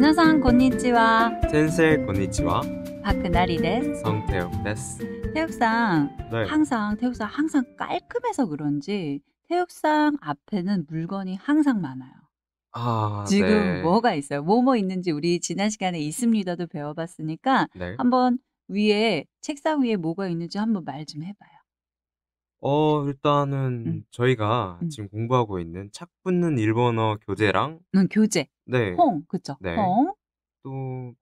皆さんこんにちは。先生こんにちは. 박그나리 です. 성태욱 です. 태욱상 네. 항상 태욱상 항상 깔끔해서 그런지 태욱상 앞에는 물건이 항상 많아요. 아, 지금 네. 뭐가 있어요? 뭐뭐 뭐 있는지 우리 지난 시간에 있습니다도 배워봤으니까 네. 한번 위에 책상 위에 뭐가 있는지 한번 말 좀 해봐요. 어 일단은 음. 저희가 음. 지금 공부하고 있는 착 붙는 일본어 교재랑 음, 교재. 네. 홍, 그쵸? 네. 홍. 또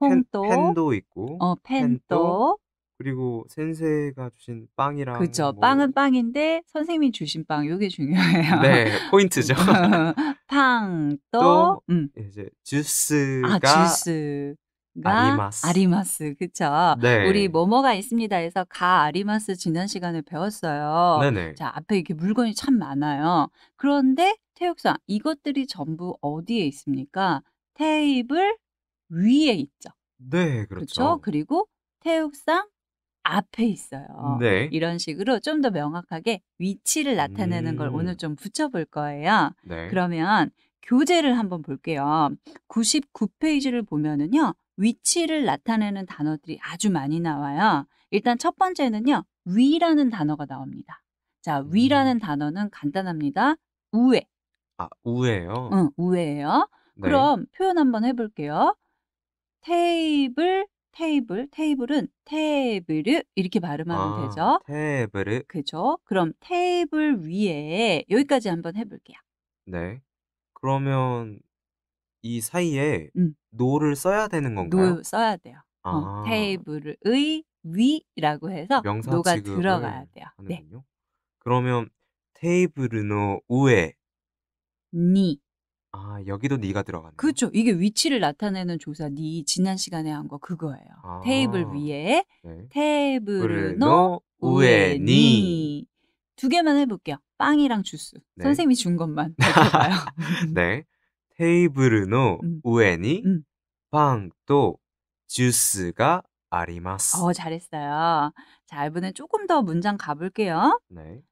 펜, 홈도. 펜도 있고 어, 펜도. 그리고 센세가 주신 빵이랑 그쵸. 뭐- 빵은 빵인데 선생님이 주신 빵 요게 중요해요. 네, 포인트죠. 빵 또, 또, 음. 이제 아, 주스가 아, 주스. 아리마스. 아리마스. 그쵸. 네. 우리 뭐뭐가 있습니다. 해서 가 아리마스 지난 시간에 배웠어요. 네네. 자, 앞에 이렇게 물건이 참 많아요. 그런데 태육상, 이것들이 전부 어디에 있습니까? 테이블 위에 있죠. 네, 그렇죠. 그쵸? 그리고 태육상 앞에 있어요. 네. 이런 식으로 좀 더 명확하게 위치를 나타내는 음... 걸 오늘 음. 좀 붙여볼 거예요. 네. 그러면 교재를 한번 볼게요. 99페이지를 보면은요. 위치를 나타내는 단어들이 아주 많이 나와요. 일단 첫 번째는요. 위라는 단어가 나옵니다. 자, 위라는 음. 단어는 간단합니다. 우에 아, 우에요 응, 우에예요 네. 그럼 표현 한번 해볼게요. 테이블, 테이블, 테이블은 테이블 이렇게 발음하면 아, 되죠. 테이블. 그죠? 그럼 테이블 위에 여기까지 한번 해볼게요. 네. 그러면 이 사이에 음. 노를 써야 되는 건가요? 노 써야 돼요. 아. 어, 테이블의 위라고 해서 노가 들어가야 돼요. 네. 하는군요. 네. 그러면 테이블의 우에 니. 아 여기도 니가 들어가네. 그렇죠. 이게 위치를 나타내는 조사 니 지난 시간에 한 거 그거예요. 아. 테이블 위에 네. 테이블의 우에 니. 두 개만 해볼게요. 빵이랑 주스. 네. 선생님이 준 것만. 네. 테이블의 위에니 음. 음. 빵도 주스가 아리마스. 어, 잘했어요. 자, 이번엔 조금 더 문장 가볼게요. 네.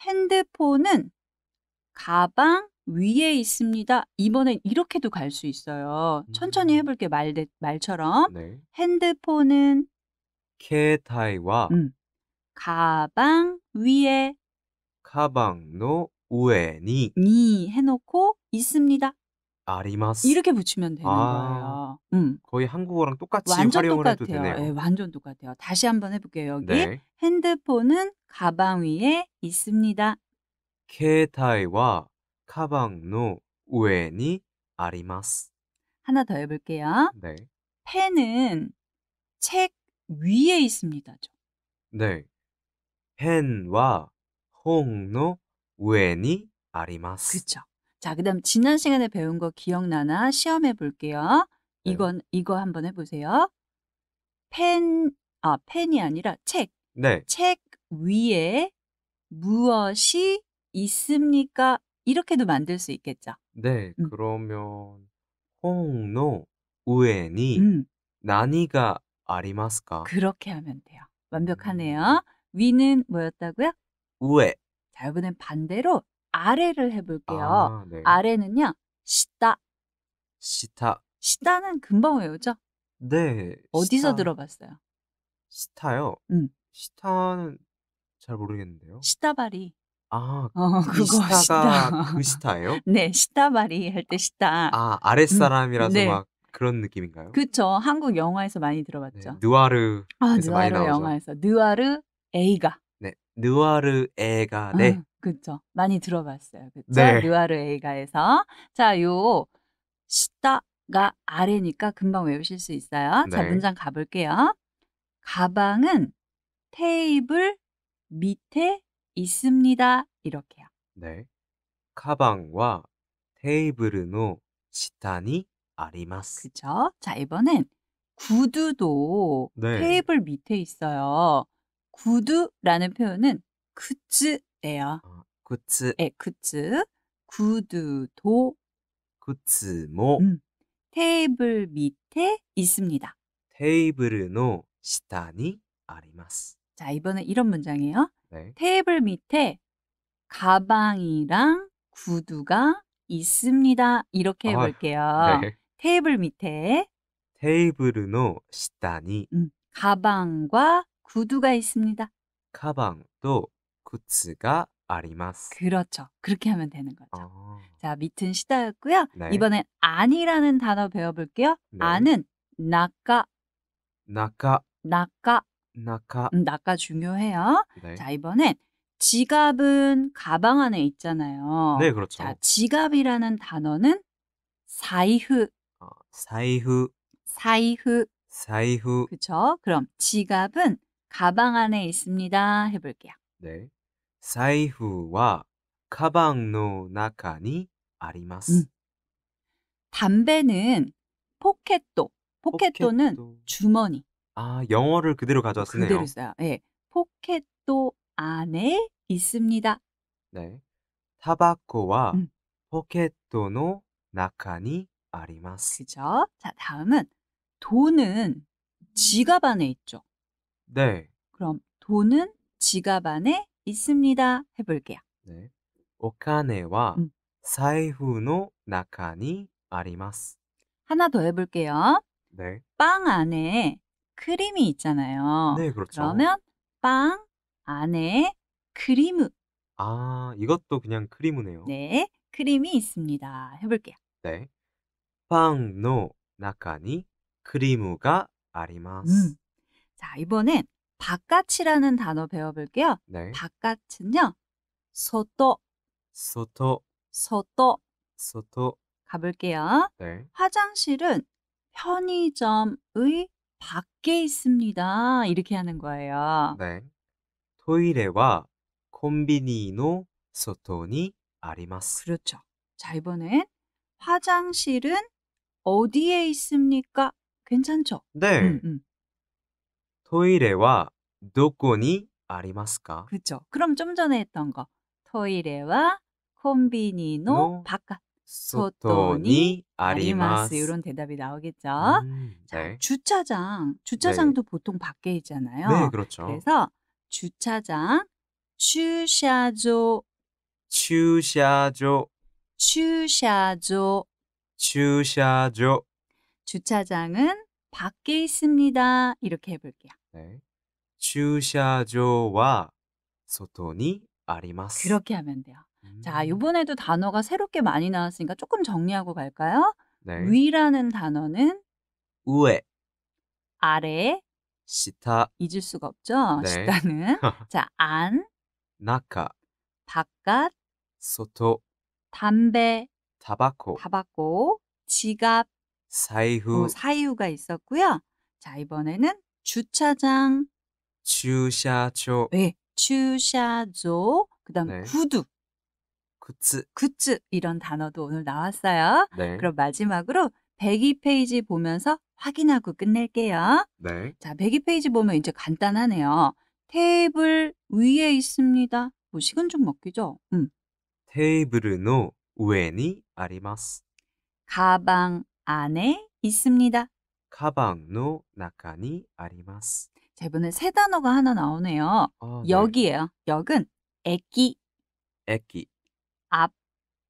핸드폰은 가방 위에 있습니다. 이번엔 이렇게도 갈 수 있어요. 음. 천천히 해볼게 말, 말처럼. 네. 핸드폰은 케타이 음. 가방 위에 가방노 우에니 해놓고 있습니다. 아리마스. 이렇게 붙이면 되는 아. 거예요. 음. 거의 한국어랑 똑같이 완전 활용을 똑같아요. 되네요. 예, 완전 똑같아요. 다시 한번 해볼게요. 여기 네. 핸드폰은 가방 위에 있습니다. 携帯와 가방노 우에니 아리마스. 하나 더 해볼게요. 네. 펜은 책 위에 있습니다. 네. 펜와 홍노 우에니 아리마스. 그렇죠. 자, 그 다음 지난 시간에 배운 거 기억나나 시험해 볼게요. 네. 이건, 이거 한번 해보세요. 펜, 아, 펜이 아니라 책. 네. 책 위에 무엇이 있습니까? 이렇게도 만들 수 있겠죠. 네, 음. 그러면 홍노 우엔이 나니가 음. 아리마스까? 그렇게 하면 돼요. 완벽하네요. 음. 위는 뭐였다고요? 우에. 자, 이번엔 반대로 아래를 해볼게요. 아, 네. 아래는요, 시다. 시타. 시다는 금방 외우죠? 네. 어디서 시타. 들어봤어요? 시타요? 응. 시타는 잘 모르겠는데요. 시타바리. 아, 어, 그 그거 시타가 시타. 그 시타예요? 네, 시타바리 할 때 시타. 아, 아랫사람이라서 음, 네. 막 그런 느낌인가요? 그쵸. 한국 영화에서 많이 들어봤죠. 네, 느와르. 아, 느와르 영화에서. 느와르 에이가. 느와르 에가네. 음, 그렇죠. 많이 들어봤어요. 그렇죠. 네. 느와르 에가에서 자, 요 시다가 아래니까 금방 외우실 수 있어요. 네. 자, 문장 가 볼게요. 가방은 테이블 밑에 있습니다. 이렇게요. 네. 가방과 테이블의 은시탄니 아리마스. 그렇죠. 자, 이번엔 구두도 네. 테이블 밑에 있어요. 구두라는 표현은 굿즈예요. 아, 굿즈. 예, 굿즈. 구두도 굿즈모 음, 테이블 밑에 있습니다. 테이블노 시타니 아리마스. 자, 이번엔 이런 문장이에요. 네. 테이블 밑에 가방이랑 구두가 있습니다. 이렇게 아, 해볼게요. 아, 네. 테이블 밑에 테이블노 시타니 음, 가방과 구두가 있습니다. 가방도 구츠가 아리마스. 그렇죠. 그렇게 하면 되는 거죠. 아. 자, 밑은 시다였고요. 네. 이번엔 아니라는 단어 배워볼게요. 네. 아는 나까. 나까. 나까. 나까. 음, 나까 중요해요. 네. 자, 이번엔 지갑은 가방 안에 있잖아요. 네, 그렇죠. 자, 지갑이라는 단어는 사이흐. 어, 아, 사이흐. 사이흐. 사이흐. 그렇죠. 그럼 지갑은 가방 안에 있습니다. 해볼게요. 네. 사이후와 가방노 나카니 아리마스. 음. 담배는 포켓도. 포켓도는 포켓도. 주머니. 아, 영어를 그대로 어, 가져왔네요. 그대로 써요. 예. 네. 포켓도 안에 있습니다. 네. 타바코와 음. 포켓도노 나카니 아리마스. 그죠? 자, 다음은 돈은 지갑 안에 있죠. 네. 그럼 돈은 지갑 안에 있습니다. 해볼게요. 네. 오카네와 음. 사이후노 나카니 아리마스. 하나 더 해볼게요. 네. 빵 안에 크림이 있잖아요. 네, 그렇죠. 그러면 빵 안에 크림. 아, 이것도 그냥 크림이네요. 네, 크림이 있습니다. 해볼게요. 네. 빵노 나카니 크림가 음. 아리마스. 음, 자, 이번엔 바깥이라는 단어 배워볼게요. 네. 바깥은요. 소토, 소토, 소토. 소토. 가볼게요. 네. 화장실은 편의점의 밖에 있습니다. 이렇게 하는 거예요. 네. 토이레와 콤비니노 소토니 아리마스. 그렇죠. 자, 이번엔 화장실은 어디에 있습니까? 괜찮죠? 네. 음, 음. 토이레와 도코니 아리마스까? 그렇죠. 그럼 좀 전에 했던 거. 토이레와 콤비니노 바깥. 소토니 아리마스 이런 대답이 나오겠죠. 음, 네. 주차장 주차장도 네. 보통 밖에 있잖아요. 네, 그렇죠. 그래서 주차장 주샤조주샤조주샤조주샤조 주차장은 밖에 있습니다. 이렇게 해볼게요. 네. 駐車場와 外니 아리마스. 그렇게 하면 돼요. 음. 자, 이번에도 단어가 새롭게 많이 나왔으니까 조금 정리하고 갈까요? 네. 위라는 단어는 우에 아래 시타 잊을 수가 없죠. 네. 시타는 자, 안 나카 바깥 소토 담배 타바코 타바코 지갑 사이후 어, 사이후가 있었고요. 자, 이번에는 주차장, 주차조, 네, 주차조, 그다음 네. 구두, 굿즈, 굿즈 이런 단어도 오늘 나왔어요. 네. 그럼 마지막으로 102페이지 보면서 확인하고 끝낼게요. 네. 자, 102페이지 보면 이제 간단하네요. 테이블 위에 있습니다. 뭐식은좀 먹기죠? 음. 테이블의 위에 아리마스. 가방 안에 있습니다. 가방노 나카니 아리마스. 대본에 세 단어가 하나 나오네요. 아, 네. 역이에요. 역은 액기, 액기, 앞,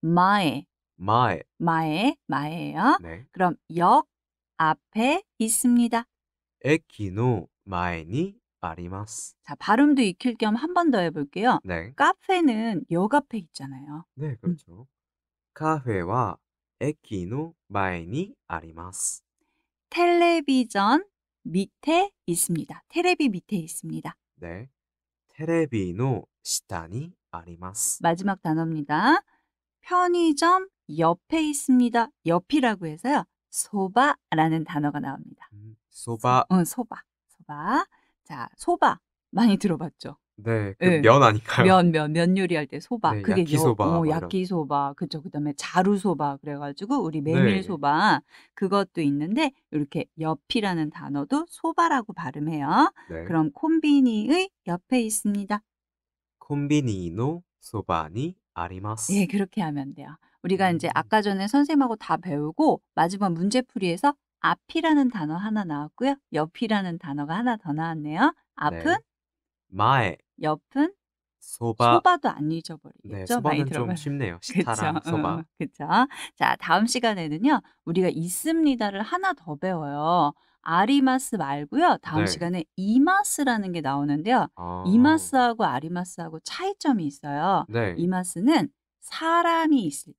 마에, 마에, 마에, 마에요 네. 그럼 역 앞에 있습니다. 액기노 마에니 아리마스. 자, 발음도 익힐 겸 한 번 더 해볼게요. 네. 카페는 역 앞에 있잖아요. 네, 음. 그렇죠. 카페와 액기노 마에니 아리마스. 텔레비전 밑에 있습니다. 테레비 밑에 있습니다. 네. 테레비노 시타니 아리마스. 마지막 단어입니다. 편의점 옆에 있습니다. 옆이라고 해서요. 소바라는 단어가 나옵니다. 음, 소바. 응, 소바. 소바. 자, 소바 많이 들어봤죠? 네, 그 예. 면 아닐까요? 면, 면, 면 요리할 때 소바. 네, 그게 야끼소바 요, 막 어, 야끼소바. 뭐 그쵸. 그 다음에 자루소바. 그래가지고, 우리 메밀소바. 네. 그것도 있는데, 이렇게 옆이라는 단어도 소바라고 발음해요. 네. 그럼 콤비니의 옆에 있습니다. 콤비니노 소바니 아리마스. 예, 그렇게 하면 돼요. 우리가 이제 음. 아까 전에 선생님하고 다 배우고, 마지막 문제풀이에서 앞이라는 단어 하나 나왔고요. 옆이라는 단어가 하나 더 나왔네요. 네. 앞은 네. 마에 옆은 소바. 소바도 안 네, 잊어버리겠죠. 네, 소바는 많이 좀 쉽네요. 시타랑 그쵸? 소바. 그쵸? 자, 다음 시간에는요. 우리가 있습니다를 하나 더 배워요. 아리마스 말고요. 다음 네. 시간에 이마스라는 게 나오는데요. 아. 이마스하고 아리마스하고 차이점이 있어요. 네. 이마스는 사람이 있을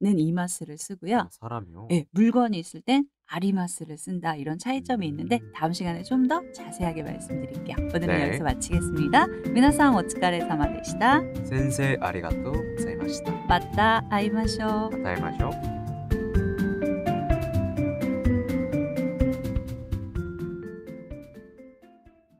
때는 이마스를 쓰고요. 아, 사람이요. 예, 물건이 있을 땐 아리마스를 쓴다 이런 차이점이 있는데 음. 다음 시간에 좀 더 자세하게 말씀드릴게요. 오늘은 네. 여기서 마치겠습니다. 미나상 오츠카레 사마 데시다. 센세 아리가또 고자하마시다 맞다 아이마쇼. 맞다 아이마쇼.